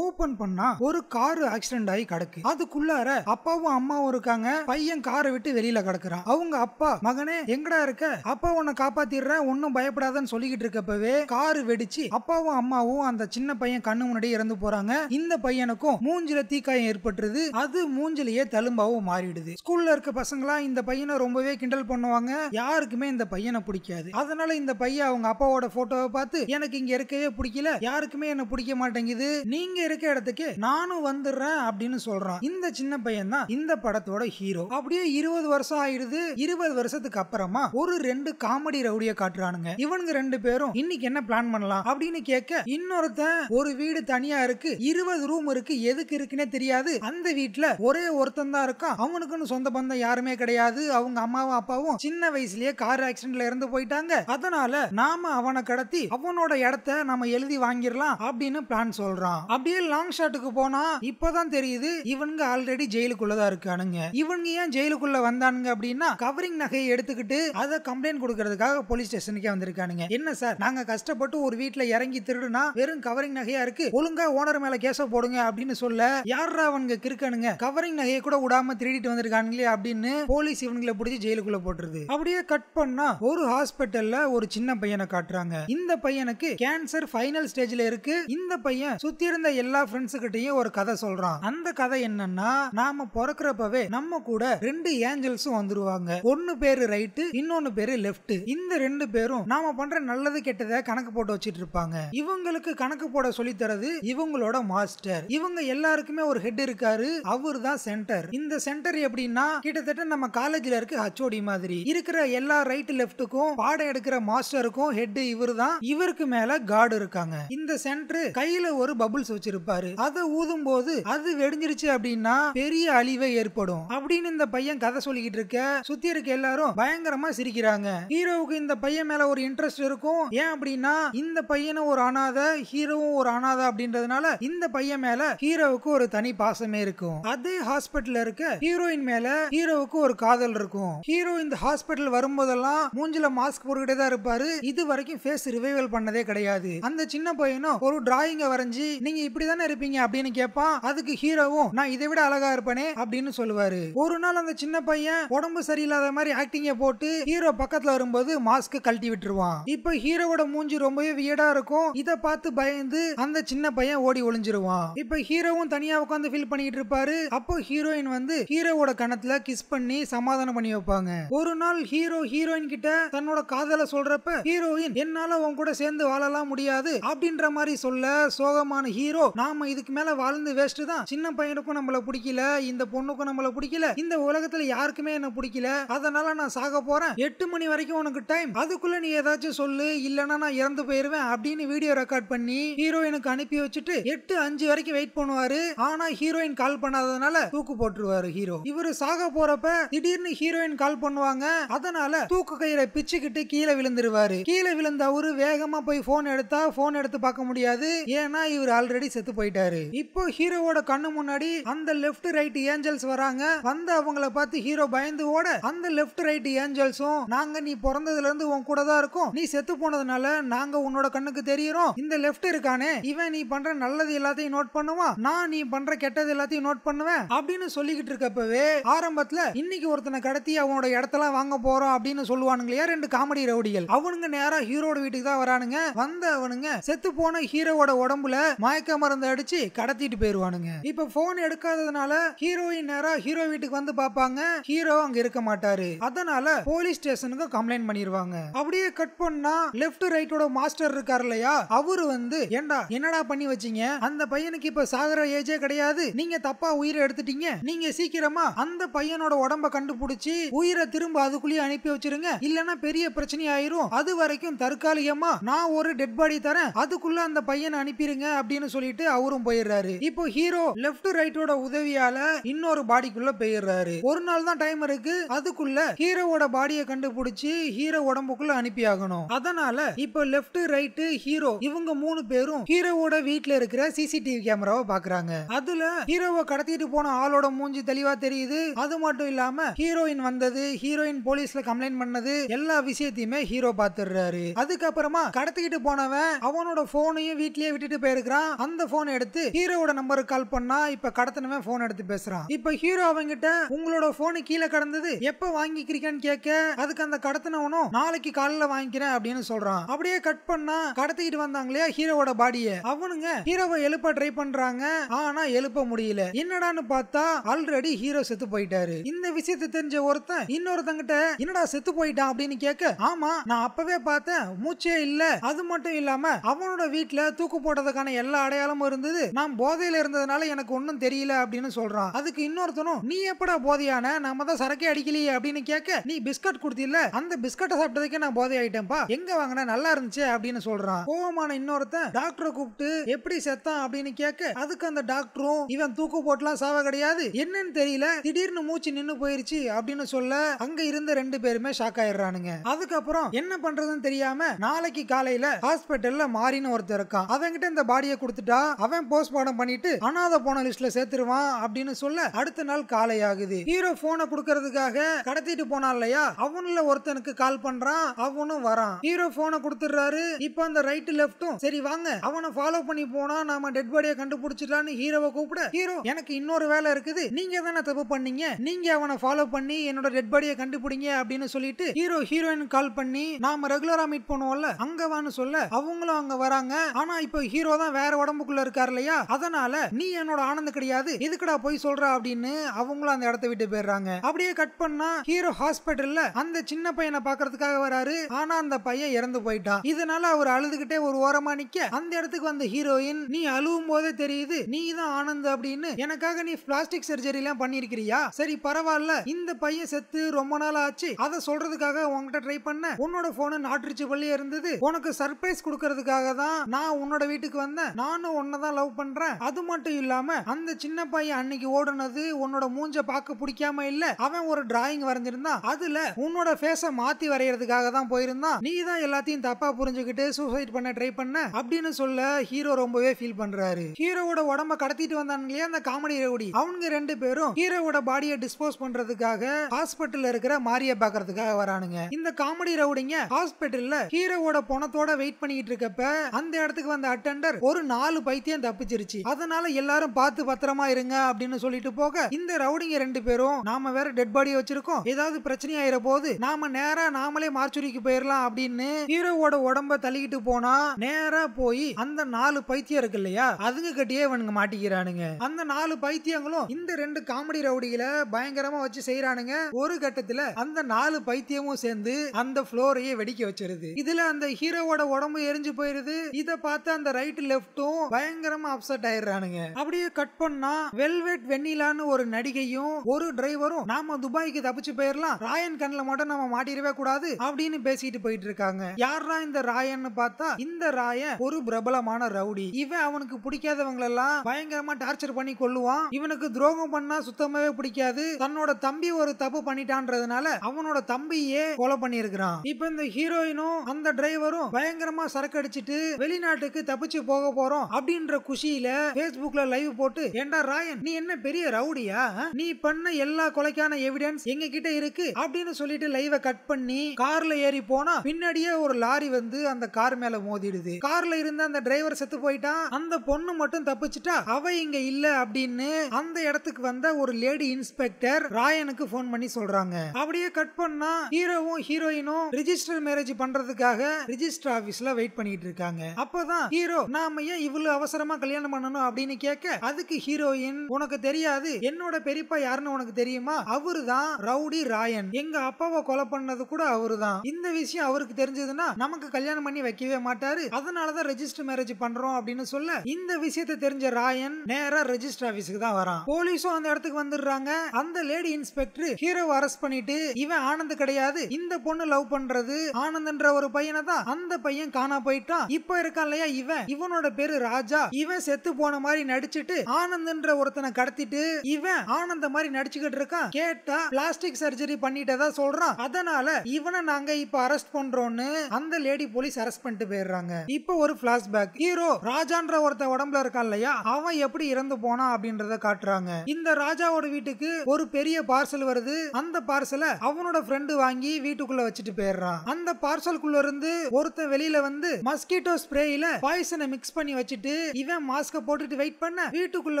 open பண்ணா ஒரு car accident ஆகி கிடக்கு அதுக்குள்ளார அப்பாவும் அம்மாவும் இருக்காங்க பையன் காரை விட்டு வெளியில கிடக்குறான் அவங்க அப்பா மகனே எங்கடா இருக்க அப்பா உன்னை காப்பாத்திடுறேன் ஒன்னும் பயப்படாதன்னு சொல்லிக்கிட்டு இருக்கப்பவே காரு வெடிச்சு அப்பாவும் அம்மாவும் அந்த சின்ன பையன் கண்ணு முன்னாடி இறந்து போறாங்க இந்த பையனுக்கும் மூஞ்சில தீக்காயம் ஏற்பட்டுருது அது மூஞ்சிலேயே தழும்பாவும் மாறிடுது ஸ்கூல்ல இருக்க பசங்களா இந்த பையனை ரொம்பவே கிண்டல் பண்ணுவாங்க யாருக்குமே இந்த பையனை பிடிக்காது அதனால இந்த பையன் அவங்க அப்பாவோட போட்டோவை பார்த்து எனக்கு இங்க இருக்கவே பிடிக்கல யாருக்குமே என்ன பிடிக்க மாட்டேங்குது நீங்க நீங்க இருக்க இடத்துக்கு நானும் வந்துடுறேன் அப்படின்னு சொல்றான் இந்த சின்ன பையன் தான் இந்த படத்தோட ஹீரோ அப்படியே இருபது வருஷம் ஆயிடுது இருபது வருஷத்துக்கு அப்புறமா ஒரு ரெண்டு காமெடி ரவுடிய காட்டுறானுங்க இவனுங்க ரெண்டு பேரும் இன்னைக்கு என்ன பிளான் பண்ணலாம் அப்படின்னு கேட்க இன்னொருத்தன் ஒரு வீடு தனியா இருக்கு இருபது ரூம் இருக்கு எதுக்கு இருக்குன்னே தெரியாது அந்த வீட்டுல ஒரே ஒருத்தன் தான் இருக்கான் அவனுக்குன்னு சொந்த பந்தம் யாருமே கிடையாது அவங்க அம்மாவும் அப்பாவும் சின்ன வயசுலயே கார் ஆக்சிடென்ட்ல இருந்து போயிட்டாங்க அதனால நாம அவனை கடத்தி அவனோட இடத்த நம்ம எழுதி வாங்கிடலாம் அப்படின்னு பிளான் சொல்றான் அப்படியே லாங் ஷாட்டுக்கு போனா இப்பதான் தெரியுது இவனுங்க ஆல்ரெடி ஜெயிலுக்குள்ளதான் இருக்கானுங்க இவனுங்க ஏன் ஜெயிலுக்குள்ள வந்தானுங்க அப்படின்னா கவரிங் நகையை எடுத்துக்கிட்டு அதை கம்ப்ளைண்ட் கொடுக்கறதுக்காக போலீஸ் ஸ்டேஷனுக்கே வந்திருக்கானுங்க என்ன சார் நாங்க கஷ்டப்பட்டு ஒரு வீட்டுல இறங்கி திருடுனா வெறும் கவரிங் நகையா இருக்கு ஒழுங்கா ஓனர் மேல கேச போடுங்க அப்படின்னு சொல்ல யாரா அவனுங்க கிருக்கானுங்க கவரிங் நகையை கூட விடாம திருடிட்டு வந்திருக்கானுங்களே அப்படின்னு போலீஸ் இவனுங்களை பிடிச்சி ஜெயிலுக்குள்ள போட்டுருது அப்படியே கட் பண்ணா ஒரு ஹாஸ்பிட்டல்ல ஒரு சின்ன பையனை காட்டுறாங்க இந்த பையனுக்கு கேன்சர் ஃபைனல் ஸ்டேஜ்ல இருக்கு இந்த பையன் சுத்தி இருந்த எல்லா ஃப்ரெண்ட்ஸுகிட்டையும் ஒரு கதை சொல்றான் அந்த கதை என்னன்னா நாம பிறக்கிறப்பவே நம்ம கூட ரெண்டு ஏஞ்சல்ஸும் வந்துருவாங்க ஒன்னு பேரு ரைட்டு இன்னொன்னு பேரு லெஃப்ட் இந்த ரெண்டு பேரும் நாம பண்ற நல்லது கெட்டதை கணக்கு போட்டு வச்சிட்டு இருப்பாங்க இவங்களுக்கு கணக்கு போட சொல்லி தரது இவங்களோட மாஸ்டர் இவங்க எல்லாருக்குமே ஒரு ஹெட் இருக்காரு அவர் தான் சென்டர் இந்த சென்டர் எப்படின்னா கிட்டத்தட்ட நம்ம காலேஜ்ல இருக்கு ஹச்ஓடி மாதிரி இருக்கிற எல்லா ரைட் லெஃப்ட்டுக்கும் பாடம் எடுக்கிற மாஸ்டருக்கும் ஹெட் இவர் தான் இவருக்கு மேல கார்டு இருக்காங்க இந்த சென்டர் கையில ஒரு பபுள்ஸ் வச்சு வச்சிருப்பாரு அதை ஊதும் போது அது வெடிஞ்சிருச்சு அப்படின்னா பெரிய அழிவை ஏற்படும் அப்படின்னு இந்த பையன் கதை சொல்லிக்கிட்டு இருக்க சுத்தி இருக்க எல்லாரும் பயங்கரமா சிரிக்கிறாங்க ஹீரோவுக்கு இந்த பையன் மேல ஒரு இன்ட்ரெஸ்ட் இருக்கும் ஏன் அப்படின்னா இந்த பையனும் ஒரு அனாத ஹீரோவும் ஒரு அனாத அப்படின்றதுனால இந்த பையன் மேல ஹீரோவுக்கு ஒரு தனி பாசமே இருக்கும் அதே ஹாஸ்பிட்டல் இருக்க ஹீரோயின் மேல ஹீரோவுக்கு ஒரு காதல் இருக்கும் ஹீரோ இந்த ஹாஸ்பிட்டல் வரும்போதெல்லாம் மூஞ்சில மாஸ்க் போட்டுக்கிட்டே தான் இருப்பாரு இது வரைக்கும் ஃபேஸ் ரிவைவல் பண்ணதே கிடையாது அந்த சின்ன பையனும் ஒரு டிராயிங்க வரைஞ்சி நீங்க இப்ப இப்படி தானே இருப்பீங்க அப்படின்னு கேட்பான் அதுக்கு ஹீரோவும் நான் இதை விட அழகா இருப்பேனே அப்படின்னு சொல்லுவாரு ஒரு நாள் அந்த சின்ன பையன் உடம்பு சரியில்லாத மாதிரி ஆக்டிங்க போட்டு ஹீரோ பக்கத்துல வரும்போது மாஸ்க் கழட்டி விட்டுருவான் இப்ப ஹீரோவோட மூஞ்சி ரொம்பவே வியடா இருக்கும் இதை பார்த்து பயந்து அந்த சின்ன பையன் ஓடி ஒளிஞ்சிருவான் இப்ப ஹீரோவும் தனியா உட்காந்து ஃபீல் பண்ணிட்டு இருப்பாரு அப்போ ஹீரோயின் வந்து ஹீரோவோட கணத்துல கிஸ் பண்ணி சமாதானம் பண்ணி வைப்பாங்க ஒரு நாள் ஹீரோ ஹீரோயின் கிட்ட தன்னோட காதல சொல்றப்ப ஹீரோயின் என்னால உன் கூட சேர்ந்து வாழலாம் முடியாது அப்படின்ற மாதிரி சொல்ல சோகமான ஹீரோ ஹீரோ நாம இதுக்கு மேல வாழ்ந்து வேஸ்ட் தான் சின்ன பையனுக்கும் நம்மள பிடிக்கல இந்த பொண்ணுக்கும் நம்மள பிடிக்கல இந்த உலகத்துல யாருக்குமே என்ன பிடிக்கல அதனால நான் சாக போறேன் எட்டு மணி வரைக்கும் உனக்கு டைம் அதுக்குள்ள நீ ஏதாச்சும் சொல்லு இல்லனா நான் இறந்து போயிருவேன் அப்படின்னு வீடியோ ரெக்கார்ட் பண்ணி ஹீரோயினுக்கு அனுப்பி வச்சுட்டு எட்டு அஞ்சு வரைக்கும் வெயிட் பண்ணுவாரு ஆனா ஹீரோயின் கால் பண்ணாதனால தூக்கு போட்டுருவாரு ஹீரோ இவரு சாக போறப்ப திடீர்னு ஹீரோயின் கால் பண்ணுவாங்க அதனால தூக்கு கயிறை பிச்சுக்கிட்டு கீழே விழுந்துருவாரு கீழே விழுந்த அவரு வேகமா போய் போன் எடுத்தா போன் எடுத்து பார்க்க முடியாது ஏன்னா இவர் ஆல்ரெடி மாதிரி செத்து போயிட்டாரு இப்போ ஹீரோவோட கண்ணு முன்னாடி அந்த லெப்ட் ரைட் ஏஞ்சல்ஸ் வராங்க வந்து அவங்கள பார்த்து ஹீரோ பயந்து ஓட அந்த லெப்ட் ரைட் ஏஞ்சல்ஸும் நாங்க நீ பிறந்ததுல இருந்து உன் கூட தான் இருக்கும் நீ செத்து போனதுனால நாங்க உன்னோட கண்ணுக்கு தெரியுறோம் இந்த லெப்ட் இருக்கானே இவன் நீ பண்ற நல்லது எல்லாத்தையும் நோட் பண்ணுவான் நான் நீ பண்ற கெட்டது எல்லாத்தையும் நோட் பண்ணுவேன் அப்படின்னு சொல்லிக்கிட்டு இருக்கப்பவே ஆரம்பத்துல இன்னைக்கு ஒருத்தனை கடத்தி அவனோட இடத்தெல்லாம் வாங்க போறோம் அப்படின்னு சொல்லுவானுங்களே ரெண்டு காமெடி ரவுடிகள் அவனுங்க நேரா ஹீரோட வீட்டுக்கு தான் வரானுங்க வந்த அவனுங்க செத்து போன ஹீரோவோட உடம்புல மயக்க மருந்து அடிச்சு கடத்திட்டு போயிருவானுங்க இப்ப போன் எடுக்காததுனால ஹீரோயின் நேரா ஹீரோ வீட்டுக்கு வந்து பாப்பாங்க ஹீரோ அங்க இருக்க மாட்டாரு அதனால போலீஸ் ஸ்டேஷனுக்கு கம்ப்ளைண்ட் பண்ணிருவாங்க அப்படியே கட் பண்ணா லெப்ட் ரைட்டோட மாஸ்டர் இருக்காரு இல்லையா அவரு வந்து ஏண்டா என்னடா பண்ணி வச்சீங்க அந்த பையனுக்கு இப்ப சாகர ஏஜே கிடையாது நீங்க தப்பா உயிரை எடுத்துட்டீங்க நீங்க சீக்கிரமா அந்த பையனோட உடம்ப கண்டுபிடிச்சி உயிரை திரும்ப அதுக்குள்ளேயே அனுப்பி வச்சிருங்க இல்லனா பெரிய பிரச்சனை ஆயிரும் அது வரைக்கும் தற்காலிகமா நான் ஒரு டெட் பாடி தரேன் அதுக்குள்ள அந்த பையனை அனுப்பிடுங்க அப்படின்னு சொல்லி சொல்லிட்டு அவரும் போயிடுறாரு இப்போ ஹீரோ லெப்ட் ரைட்டோட உதவியால இன்னொரு பாடிக்குள்ள போயிடுறாரு ஒரு நாள் தான் டைம் இருக்கு அதுக்குள்ள ஹீரோவோட பாடியை கண்டுபிடிச்சு ஹீரோ உடம்புக்குள்ள அனுப்பி ஆகணும் அதனால இப்போ லெப்ட் ரைட்டு ஹீரோ இவங்க மூணு பேரும் ஹீரோவோட வீட்டுல இருக்கிற சிசிடிவி கேமராவை பாக்குறாங்க அதுல ஹீரோவை கடத்திட்டு போன ஆளோட மூஞ்சி தெளிவா தெரியுது அது மட்டும் இல்லாம ஹீரோயின் வந்தது ஹீரோயின் போலீஸ்ல கம்ப்ளைண்ட் பண்ணது எல்லா விஷயத்தையுமே ஹீரோ பாத்துடுறாரு அதுக்கப்புறமா கடத்திக்கிட்டு போனவன் அவனோட போனையும் வீட்லயே விட்டுட்டு போயிருக்கிறான் அந்த அந்த போன் எடுத்து ஹீரோவோட நம்பருக்கு கால் பண்ணா இப்ப கடத்தினவன் போன் எடுத்து பேசுறான் இப்ப ஹீரோ அவங்கிட்ட உங்களோட போனு கீழே கடந்தது எப்ப வாங்கிக்கிறீங்கன்னு கேட்க அதுக்கு அந்த கடத்தனவனும் நாளைக்கு காலையில வாங்கிக்கிறேன் அப்படின்னு சொல்றான் அப்படியே கட் பண்ணா கடத்திட்டு வந்தாங்க இல்லையா ஹீரோவோட பாடியை அவனுங்க ஹீரோவை எழுப்ப ட்ரை பண்றாங்க ஆனா எழுப்ப முடியல என்னடான்னு பார்த்தா ஆல்ரெடி ஹீரோ செத்து போயிட்டாரு இந்த விஷயத்தை தெரிஞ்ச ஒருத்தன் இன்னொருத்தங்கிட்ட என்னடா செத்து போயிட்டான் அப்படின்னு கேட்க ஆமா நான் அப்பவே பார்த்தேன் மூச்சே இல்ல அது மட்டும் இல்லாம அவனோட வீட்டுல தூக்கு போட்டதுக்கான எல்லா அடையாளம் அடையாளமும் இருந்தது நான் போதையில இருந்ததுனால எனக்கு ஒன்னும் தெரியல அப்படின்னு சொல்றான் அதுக்கு இன்னொருத்தனும் நீ எப்படா போதையான நாம தான் சரக்கே அடிக்கலையே அப்படின்னு கேட்க நீ பிஸ்கட் கொடுத்தில அந்த பிஸ்கட்டை சாப்பிட்டதுக்கே நான் போதை ஆயிட்டேன்ப்பா எங்க வாங்கினா நல்லா இருந்துச்சு அப்படின்னு சொல்றான் கோவமான இன்னொருத்தன் டாக்டரை கூப்பிட்டு எப்படி செத்தான் அப்படின்னு கேட்க அதுக்கு அந்த டாக்டரும் இவன் தூக்கு போட்டுலாம் சாவ கிடையாது என்னன்னு தெரியல திடீர்னு மூச்சு நின்னு போயிருச்சு அப்படின்னு சொல்ல அங்க இருந்த ரெண்டு பேருமே ஷாக் ஆயிடுறானுங்க அதுக்கப்புறம் என்ன பண்றதுன்னு தெரியாம நாளைக்கு காலையில ஹாஸ்பிட்டல்ல மாறின்னு ஒருத்தர் இருக்கான் அவங்கிட்ட இந்த பாடியை கொடுத்துட்டா பார்த்தா அவன் போஸ்ட்மார்டம் பண்ணிட்டு அனாத போன லிஸ்ட்ல சேர்த்துருவான் அப்படின்னு சொல்ல அடுத்த நாள் காலை ஆகுது ஹீரோ போனை கொடுக்கறதுக்காக கடத்திட்டு போனான் இல்லையா அவன்ல ஒருத்தனுக்கு கால் பண்றான் அவனும் வரான் ஹீரோ போனை கொடுத்துடுறாரு இப்போ அந்த ரைட் லெப்டும் சரி வாங்க அவனை ஃபாலோ பண்ணி போனா நாம டெட் பாடியை கண்டுபிடிச்சிடலான்னு ஹீரோவை கூப்பிட ஹீரோ எனக்கு இன்னொரு வேலை இருக்குது நீங்க தானே தப்பு பண்ணீங்க நீங்க அவனை ஃபாலோ பண்ணி என்னோட டெட் பாடியை கண்டுபிடிங்க அப்படின்னு சொல்லிட்டு ஹீரோ ஹீரோயின் கால் பண்ணி நாம ரெகுலரா மீட் பண்ணுவோம்ல அங்க வான்னு சொல்ல அவங்களும் அங்க வராங்க ஆனா இப்போ ஹீரோ தான் வேற உடம்பு வீட்டுக்குள்ள இருக்காரு இல்லையா அதனால நீ என்னோட ஆனந்த் கிடையாது எதுக்குடா போய் சொல்ற அப்படின்னு அவங்களும் அந்த இடத்த விட்டு போயிடுறாங்க அப்படியே கட் பண்ணா ஹீரோ ஹாஸ்பிட்டல்ல அந்த சின்ன பையனை பாக்குறதுக்காக வராரு ஆனா அந்த பையன் இறந்து போயிட்டான் இதனால அவர் அழுதுகிட்டே ஒரு ஓரமா நிக்க அந்த இடத்துக்கு வந்த ஹீரோயின் நீ அழுவும் போதே தெரியுது நீ தான் ஆனந்த் அப்படின்னு எனக்காக நீ பிளாஸ்டிக் சர்ஜரி எல்லாம் பண்ணிருக்கிறியா சரி பரவாயில்ல இந்த பையன் செத்து ரொம்ப நாள் ஆச்சு அதை சொல்றதுக்காக உங்ககிட்ட ட்ரை பண்ண உன்னோட போனு நாட்டுச்சு பள்ளியே இருந்தது உனக்கு சர்ப்ரைஸ் கொடுக்கறதுக்காக தான் நான் உன்னோட வீட்டுக்கு வந்தேன் நானும் உன்னை தான் லவ் பண்றேன் அது மட்டும் இல்லாம அந்த சின்ன பையன் அன்னைக்கு ஓடுனது உன்னோட மூஞ்ச பார்க்க பிடிக்காம இல்ல அவன் ஒரு டிராயிங் வரைஞ்சிருந்தான் அதுல உன்னோட ஃபேஸ மாத்தி வரைகிறதுக்காக தான் போயிருந்தான் நீ தான் எல்லாத்தையும் தப்பா புரிஞ்சுக்கிட்டு சூசைட் பண்ண ட்ரை பண்ண அப்படின்னு சொல்ல ஹீரோ ரொம்பவே ஃபீல் பண்றாரு ஹீரோவோட உடம்ப கடத்திட்டு வந்தானுங்களே அந்த காமெடி ரவுடி அவனுங்க ரெண்டு பேரும் ஹீரோவோட பாடியை டிஸ்போஸ் பண்றதுக்காக ஹாஸ்பிட்டல்ல இருக்கிற மாரிய பாக்குறதுக்காக வரானுங்க இந்த காமெடி ரவுடிங்க ஹாஸ்பிட்டல்ல ஹீரோவோட பணத்தோட வெயிட் பண்ணிட்டு இருக்கப்ப அந்த இடத்துக்கு வந்த அட்டெண்டர் ஒரு நாலு நாலு பைத்தியம் தப்பிச்சிருச்சு அதனால எல்லாரும் பார்த்து பத்திரமா இருங்க அப்படின்னு சொல்லிட்டு போக இந்த ரவுடிங்க ரெண்டு பேரும் நாம வேற டெட் பாடி வச்சிருக்கோம் ஏதாவது பிரச்சனை ஆயிர போது நாம நேரா நாமளே மார்ச்சுரிக்கு போயிடலாம் அப்படின்னு ஹீரோவோட உடம்ப தள்ளிக்கிட்டு போனா நேரா போய் அந்த நாலு பைத்தியம் இருக்கு இல்லையா அதுங்க கட்டியே இவனுங்க மாட்டிக்கிறானுங்க அந்த நாலு பைத்தியங்களும் இந்த ரெண்டு காமெடி ரவுடிகளை பயங்கரமா வச்சு செய்யறானுங்க ஒரு கட்டத்துல அந்த நாலு பைத்தியமும் சேர்ந்து அந்த ஃப்ளோரையே வெடிக்க வச்சிருது இதுல அந்த ஹீரோவோட உடம்பு எரிஞ்சு போயிருது இத பார்த்து அந்த ரைட் லெப்டும் பயங்கரமா அப்செட் ஆயிடுறானுங்க அப்படியே கட் பண்ணா வெல்வெட் வெண்ணிலான்னு ஒரு நடிகையும் ஒரு டிரைவரும் நாம துபாய்க்கு தப்பிச்சு போயிடலாம் ராயன் கண்ல மட்டும் நம்ம மாட்டிடவே கூடாது அப்படின்னு பேசிட்டு போயிட்டு இருக்காங்க யாரா இந்த ராயன்னு பார்த்தா இந்த ராய ஒரு பிரபலமான ரவுடி இவன் அவனுக்கு பிடிக்காதவங்க எல்லாம் பயங்கரமா டார்ச்சர் பண்ணி கொள்ளுவான் இவனுக்கு துரோகம் பண்ணா சுத்தமாவே பிடிக்காது தன்னோட தம்பி ஒரு தப்பு பண்ணிட்டான்றதுனால அவனோட தம்பியே கொலை பண்ணிருக்கிறான் இப்ப இந்த ஹீரோயினும் அந்த டிரைவரும் பயங்கரமா சரக்கு அடிச்சிட்டு வெளிநாட்டுக்கு தப்பிச்சு போக போறோம் அப்படின்ற குஷியில பேஸ்புக்ல லைவ் போட்டு ஏண்டா ராயன் நீ என்ன பெரிய ரவுடியா நீ பண்ண எல்லா கொலைக்கான எவிடன்ஸ் எங்க கிட்ட இருக்கு அப்படின்னு சொல்லிட்டு லைவ கட் பண்ணி கார்ல ஏறி போனா பின்னாடியே ஒரு லாரி வந்து அந்த கார் மேல மோதிடுது கார்ல இருந்த அந்த டிரைவர் செத்து போயிட்டான் அந்த பொண்ணு மட்டும் தப்பிச்சுட்டா அவ இங்க இல்ல அப்படின்னு அந்த இடத்துக்கு வந்த ஒரு லேடி இன்ஸ்பெக்டர் ராயனுக்கு போன் பண்ணி சொல்றாங்க அப்படியே கட் பண்ணா ஹீரோவும் ஹீரோயினும் ரிஜிஸ்டர் மேரேஜ் பண்றதுக்காக ரிஜிஸ்டர் ஆபீஸ்ல வெயிட் பண்ணிட்டு இருக்காங்க அப்பதான் ஹீரோ நாம ஏன் இவ்வளவு இவ்வளவு அவசரமா கல்யாணம் பண்ணணும் அப்படின்னு கேட்க அதுக்கு ஹீரோயின் உனக்கு தெரியாது என்னோட பெரியப்பா யாருன்னு உனக்கு தெரியுமா அவரு தான் ரவுடி ராயன் எங்க அப்பாவை கொலை பண்ணது கூட அவரு தான் இந்த விஷயம் அவருக்கு தெரிஞ்சதுன்னா நமக்கு கல்யாணம் பண்ணி வைக்கவே மாட்டாரு அதனாலதான் ரெஜிஸ்டர் மேரேஜ் பண்றோம் அப்படின்னு சொல்ல இந்த விஷயத்த தெரிஞ்ச ராயன் நேரா ரெஜிஸ்டர் ஆபீஸ்க்கு தான் வரான் போலீஸும் அந்த இடத்துக்கு வந்துடுறாங்க அந்த லேடி இன்ஸ்பெக்டர் ஹீரோவை அரெஸ்ட் பண்ணிட்டு இவன் ஆனந்த் கிடையாது இந்த பொண்ணு லவ் பண்றது ஆனந்த்ன்ற ஒரு பையனை தான் அந்த பையன் காணா போயிட்டான் இப்ப இருக்கான் இல்லையா இவன் இவனோட பேரு ராயன் ராஜா இவன் செத்து போன மாதிரி நடிச்சுட்டு ஆனந்த்ன்ற ஒருத்தனை கடத்திட்டு இவன் ஆனந்த மாதிரி நடிச்சுக்கிட்டு இருக்கான் கேட்டா பிளாஸ்டிக் சர்ஜரி பண்ணிட்டதா சொல்றான் அதனால இவனை நாங்க இப்ப அரெஸ்ட் பண்றோம்னு அந்த லேடி போலீஸ் அரெஸ்ட் பண்ணிட்டு போயிடுறாங்க இப்போ ஒரு பிளாஷ்பேக் ஹீரோ ராஜான்ற ஒருத்த உடம்புல இருக்கான் இல்லையா அவன் எப்படி இறந்து போனான் அப்படின்றத காட்டுறாங்க இந்த ராஜாவோட வீட்டுக்கு ஒரு பெரிய பார்சல் வருது அந்த பார்சல அவனோட ஃப்ரெண்டு வாங்கி வீட்டுக்குள்ள வச்சுட்டு போயிடுறான் அந்த பார்சலுக்குள்ள இருந்து ஒருத்த வெளியில வந்து மஸ்கிட்டோ ஸ்ப்ரேயில பாய்சனை மிக்ஸ் பண்ணி வச்சுட்டு பண்ணிட்டு இவன் மாஸ்க போட்டுட்டு வெயிட் பண்ண வீட்டுக்குள்ள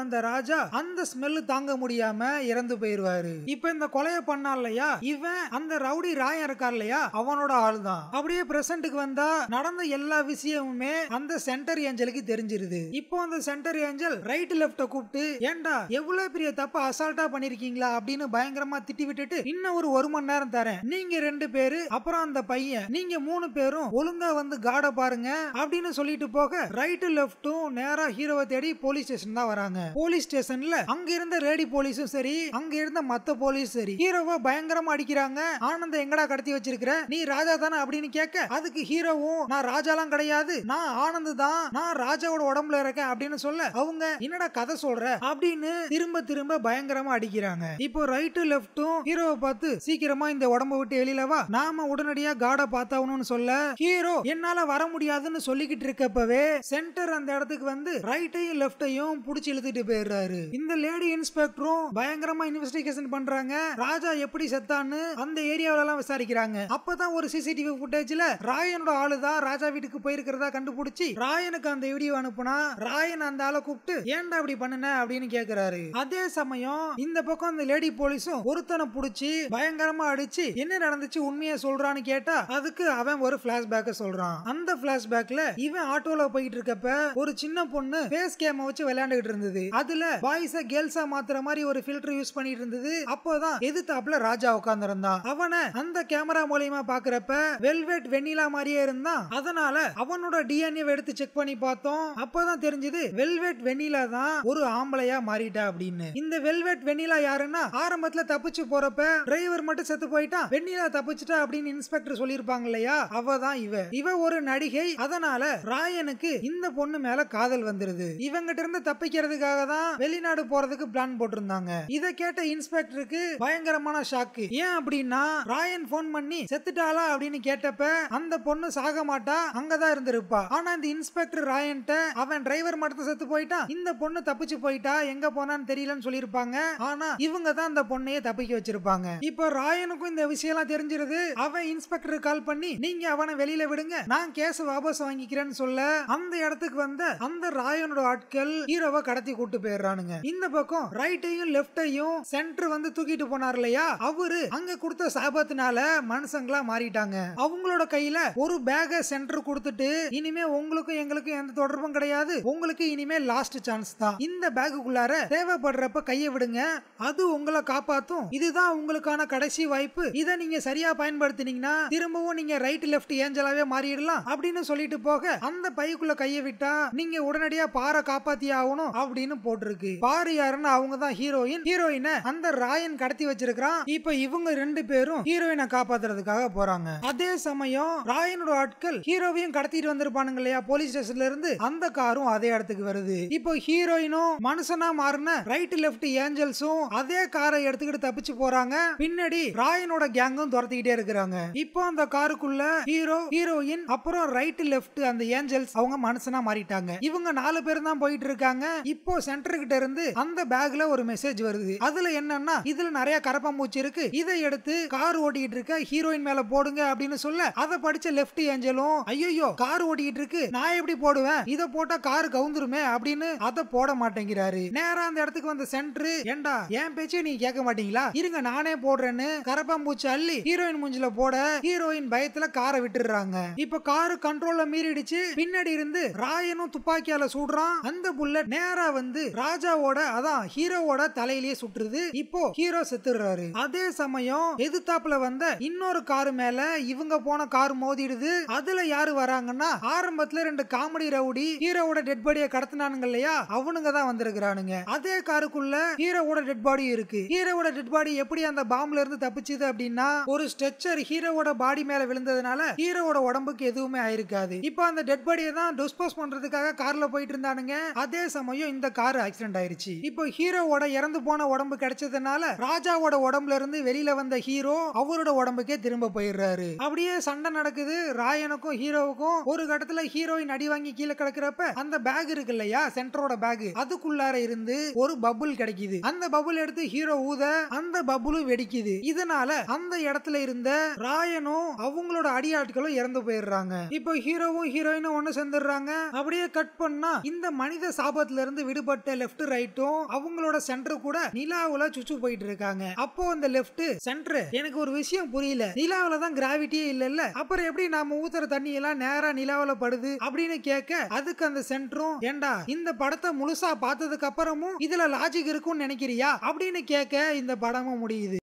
வந்த ராஜா அந்த ஸ்மெல்லு தாங்க முடியாம இறந்து போயிருவாரு இப்ப இந்த கொலைய பண்ணா இல்லையா இவன் அந்த ரவுடி ராயம் இருக்கா இல்லையா அவனோட ஆள் தான் அப்படியே பிரசன்ட்டுக்கு வந்தா நடந்த எல்லா விஷயமுமே அந்த சென்டர் ஏஞ்சலுக்கு தெரிஞ்சிருது இப்போ அந்த சென்டர் ஏஞ்சல் ரைட் லெப்ட கூப்பிட்டு ஏண்டா எவ்வளவு பெரிய தப்ப அசால்ட்டா பண்ணிருக்கீங்களா அப்படின்னு பயங்கரமா திட்டி விட்டுட்டு இன்னும் ஒரு ஒரு மணி நேரம் தரேன் நீங்க ரெண்டு பேரு அப்புறம் அந்த பையன் நீங்க மூணு பேரும் ஒழுங்கா வந்து காட பாருங்க அப்படின்னு சொல்லிட்டு போக ரைட்டு லெப்ட் மட்டும் நேரா ஹீரோவை தேடி போலீஸ் ஸ்டேஷன் தான் வராங்க போலீஸ் ஸ்டேஷன்ல அங்க இருந்த ரேடி போலீஸும் சரி அங்க இருந்த மத்த போலீஸ் சரி ஹீரோவை பயங்கரமா அடிக்கிறாங்க ஆனந்த எங்கடா கடத்தி வச்சிருக்கிற நீ ராஜா தானே அப்படின்னு கேட்க அதுக்கு ஹீரோவும் நான் ராஜாலாம் கிடையாது நான் ஆனந்த் தான் நான் ராஜாவோட உடம்புல இருக்கேன் அப்படின்னு சொல்ல அவங்க என்னடா கதை சொல்ற அப்படின்னு திரும்ப திரும்ப பயங்கரமா அடிக்கிறாங்க இப்போ ரைட்டு லெப்டும் ஹீரோவை பார்த்து சீக்கிரமா இந்த உடம்ப விட்டு எழிலவா நாம உடனடியா காடை பார்த்தாகணும்னு சொல்ல ஹீரோ என்னால வர முடியாதுன்னு சொல்லிக்கிட்டு இருக்கப்பவே சென்டர் அந்த இடத்துக்கு வந்து ரைட்டையும் லெப்டையும் புடிச்சு இழுத்துட்டு போயிடுறாரு இந்த லேடி இன்ஸ்பெக்டரும் பயங்கரமா இன்வெஸ்டிகேஷன் பண்றாங்க ராஜா எப்படி செத்தான்னு அந்த ஏரியாவில எல்லாம் விசாரிக்கிறாங்க அப்பதான் ஒரு சிசிடிவி ஃபுட்டேஜ்ல ராயனோட ஆளுதான் ராஜா வீட்டுக்கு போயிருக்கிறதா கண்டுபிடிச்சி ராயனுக்கு அந்த வீடியோ அனுப்புனா ராயன் அந்த ஆளை கூப்பிட்டு ஏன்டா இப்படி பண்ணுன அப்படின்னு கேக்குறாரு அதே சமயம் இந்த பக்கம் அந்த லேடி போலீஸும் ஒருத்தனை புடிச்சு பயங்கரமா அடிச்சு என்ன நடந்துச்சு உண்மையை சொல்றான்னு கேட்டா அதுக்கு அவன் ஒரு பிளாஷ்பேக்க சொல்றான் அந்த பிளாஷ்பேக்ல இவன் ஆட்டோல போயிட்டு இருக்கப்ப ஒரு சின்ன பொண்ணு ஃபேஸ் கேம வச்சு விளையாண்டுகிட்டு இருந்தது அதுல பாய்ஸ கேர்ள்ஸா மாத்துற மாதிரி ஒரு ஃபில்டர் யூஸ் பண்ணிட்டு இருந்தது அப்போதான் எதிர்த்தாப்புல ராஜா உட்கார்ந்து இருந்தான் அவனை அந்த கேமரா மூலியமா பாக்குறப்ப வெல்வெட் வெண்ணிலா மாதிரியே இருந்தான் அதனால அவனோட டிஎன்ஏ எடுத்து செக் பண்ணி பார்த்தோம் அப்பதான் தெரிஞ்சது வெல்வெட் வெண்ணிலா தான் ஒரு ஆம்பளையா மாறிட்டா அப்படின்னு இந்த வெல்வெட் வெண்ணிலா யாருன்னா ஆரம்பத்துல தப்பிச்சு போறப்ப டிரைவர் மட்டும் செத்து போயிட்டான் வெண்ணிலா தப்பிச்சுட்டா அப்படின்னு இன்ஸ்பெக்டர் சொல்லியிருப்பாங்க இல்லையா அவதான் இவ இவ ஒரு நடிகை அதனால ராயனுக்கு இந்த பொண்ணு மேல காதல் வந்துருது இவங்கிட்ட இருந்து தப்பிக்கிறதுக்காக தான் வெளிநாடு போறதுக்கு பிளான் போட்டிருந்தாங்க இதை கேட்ட இன்ஸ்பெக்டருக்கு பயங்கரமான ஷாக்கு ஏன் அப்படின்னா ராயன் போன் பண்ணி செத்துட்டாளா அப்படின்னு கேட்டப்ப அந்த பொண்ணு சாக மாட்டா அங்கதான் இருந்திருப்பா ஆனா இந்த இன்ஸ்பெக்டர் ராயன்ட்ட அவன் டிரைவர் மட்டும் செத்து போயிட்டான் இந்த பொண்ணு தப்பிச்சு போயிட்டா எங்க போனான்னு தெரியலன்னு சொல்லியிருப்பாங்க ஆனா இவங்க தான் அந்த பொண்ணையே தப்பிக்க வச்சிருப்பாங்க இப்போ ராயனுக்கும் இந்த விஷயம் எல்லாம் தெரிஞ்சிருது அவன் இன்ஸ்பெக்டர் கால் பண்ணி நீங்க அவனை வெளியில விடுங்க நான் கேஸ் வாபஸ் வாங்கிக்கிறேன்னு சொல்ல அந்த இடத்துக்கு வந்து வந்த அந்த ராயனோட ஆட்கள் ஹீரோவை கடத்தி கூட்டு போயிடுறானுங்க இந்த பக்கம் ரைட்டையும் லெப்டையும் சென்டர் வந்து தூக்கிட்டு போனார் இல்லையா அவரு அங்க கொடுத்த சாபத்தினால மனுஷங்களா மாறிட்டாங்க அவங்களோட கையில ஒரு பேக சென்டர் கொடுத்துட்டு இனிமே உங்களுக்கும் எங்களுக்கும் எந்த தொடர்பும் கிடையாது உங்களுக்கு இனிமே லாஸ்ட் சான்ஸ் தான் இந்த பேகுக்குள்ளார தேவைப்படுறப்ப கையை விடுங்க அது உங்களை காப்பாத்தும் இதுதான் உங்களுக்கான கடைசி வாய்ப்பு இதை நீங்க சரியா பயன்படுத்தினீங்கன்னா திரும்பவும் நீங்க ரைட் லெப்ட் ஏஞ்சலாவே மாறிடலாம் அப்படின்னு சொல்லிட்டு போக அந்த பைக்குள்ள கையை விட்டா நீங்க உடனடியா பாறை காப்பாத்தி ஆகணும் அப்படின்னு போட்டிருக்கு பாரு யாருன்னு அவங்க தான் ஹீரோயின் ஹீரோயினை அந்த ராயன் கடத்தி வச்சிருக்கிறான் இப்ப இவங்க ரெண்டு பேரும் ஹீரோயினை காப்பாத்துறதுக்காக போறாங்க அதே சமயம் ராயனோட ஆட்கள் ஹீரோவையும் கடத்திட்டு வந்திருப்பானுங்க இல்லையா போலீஸ் ஸ்டேஷன்ல இருந்து அந்த காரும் அதே இடத்துக்கு வருது இப்போ ஹீரோயினும் மனுஷனா மாறின ரைட் லெப்ட் ஏஞ்சல்ஸும் அதே காரை எடுத்துக்கிட்டு தப்பிச்சு போறாங்க பின்னாடி ராயனோட கேங்கும் துரத்திக்கிட்டே இருக்கிறாங்க இப்போ அந்த காருக்குள்ள ஹீரோ ஹீரோயின் அப்புறம் ரைட் லெப்ட் அந்த ஏஞ்சல்ஸ் அவங்க மனுஷனா மாறிட்டாங்க இருக்காங்க இவங்க நாலு பேர் தான் போயிட்டு இருக்காங்க இப்போ சென்டர் கிட்ட இருந்து அந்த பேக்ல ஒரு மெசேஜ் வருது அதுல என்னன்னா இதுல நிறைய கரப்பம்பூச்சி இருக்கு இதை எடுத்து கார் ஓட்டிக்கிட்டு இருக்க ஹீரோயின் மேல போடுங்க அப்படின்னு சொல்ல அதை படிச்ச லெப்ட் ஏஞ்சலும் ஐயோ கார் ஓட்டிக்கிட்டு இருக்கு நான் எப்படி போடுவேன் இதை போட்டா கார் கவுந்துருமே அப்படின்னு அதை போட மாட்டேங்கிறாரு நேரா அந்த இடத்துக்கு வந்த சென்டர் ஏண்டா என் பேச்சு நீங்க கேட்க மாட்டீங்களா இருங்க நானே போடுறேன்னு கரப்பாம்பூச்சி அள்ளி ஹீரோயின் மூஞ்சில போட ஹீரோயின் பயத்துல காரை விட்டுறாங்க இப்ப காரு கண்ட்ரோல்ல மீறிடுச்சு பின்னாடி இருந்து ராயனும் இவனும் துப்பாக்கியால சுடுறான் அந்த புல்லட் நேரா வந்து ராஜாவோட அதான் ஹீரோவோட தலையிலேயே சுட்டுருது இப்போ ஹீரோ செத்துடுறாரு அதே சமயம் எதிர்த்தாப்புல வந்த இன்னொரு காரு மேல இவங்க போன கார் மோதிடுது அதுல யாரு வராங்கன்னா ஆரம்பத்துல ரெண்டு காமெடி ரவுடி ஹீரோவோட டெட் பாடியை கடத்தினானுங்க இல்லையா அவனுங்க தான் வந்திருக்கிறானுங்க அதே காருக்குள்ள ஹீரோவோட டெட் பாடி இருக்கு ஹீரோவோட டெட் பாடி எப்படி அந்த பாம்புல இருந்து தப்பிச்சுது அப்படின்னா ஒரு ஸ்ட்ரெச்சர் ஹீரோவோட பாடி மேல விழுந்ததுனால ஹீரோவோட உடம்புக்கு எதுவுமே ஆயிருக்காது இப்போ அந்த டெட் பாடியை தான் டிஸ்போஸ் பண்றதுக்கு போறதுக்காக கார்ல போயிட்டு இருந்தானுங்க அதே சமயம் இந்த கார் ஆக்சிடென்ட் ஆயிருச்சு இப்போ ஹீரோவோட இறந்து போன உடம்பு கிடைச்சதுனால ராஜாவோட உடம்புல இருந்து வெளியில வந்த ஹீரோ அவரோட உடம்புக்கே திரும்ப போயிடுறாரு அப்படியே சண்டை நடக்குது ராயனுக்கும் ஹீரோவுக்கும் ஒரு கட்டத்துல ஹீரோயின் அடி வாங்கி கீழே கிடக்குறப்ப அந்த பேக் இருக்கு இல்லையா சென்டரோட பேக் அதுக்குள்ளார இருந்து ஒரு பபுள் கிடைக்குது அந்த பபுள் எடுத்து ஹீரோ ஊத அந்த பபுளும் வெடிக்குது இதனால அந்த இடத்துல இருந்த ராயனும் அவங்களோட அடியாட்களும் இறந்து போயிடுறாங்க இப்போ ஹீரோவும் ஹீரோயினும் ஒண்ணு சேர்ந்துடுறாங்க அப்படியே அப்படியே கட் பண்ணா இந்த மனித சாபத்துல இருந்து விடுபட்ட லெப்ட் ரைட்டும் அவங்களோட சென்டர் கூட நிலாவுல சுச்சு போயிட்டு இருக்காங்க அப்போ அந்த லெப்ட் சென்டர் எனக்கு ஒரு விஷயம் புரியல நிலாவில தான் கிராவிட்டியே இல்ல அப்புறம் எப்படி நாம ஊத்துற தண்ணி எல்லாம் நேரா நிலாவில படுது அப்படின்னு கேட்க அதுக்கு அந்த சென்டரும் ஏண்டா இந்த படத்தை முழுசா பார்த்ததுக்கு அப்புறமும் இதுல லாஜிக் இருக்கும்னு நினைக்கிறியா அப்படின்னு கேட்க இந்த படமும் முடியுது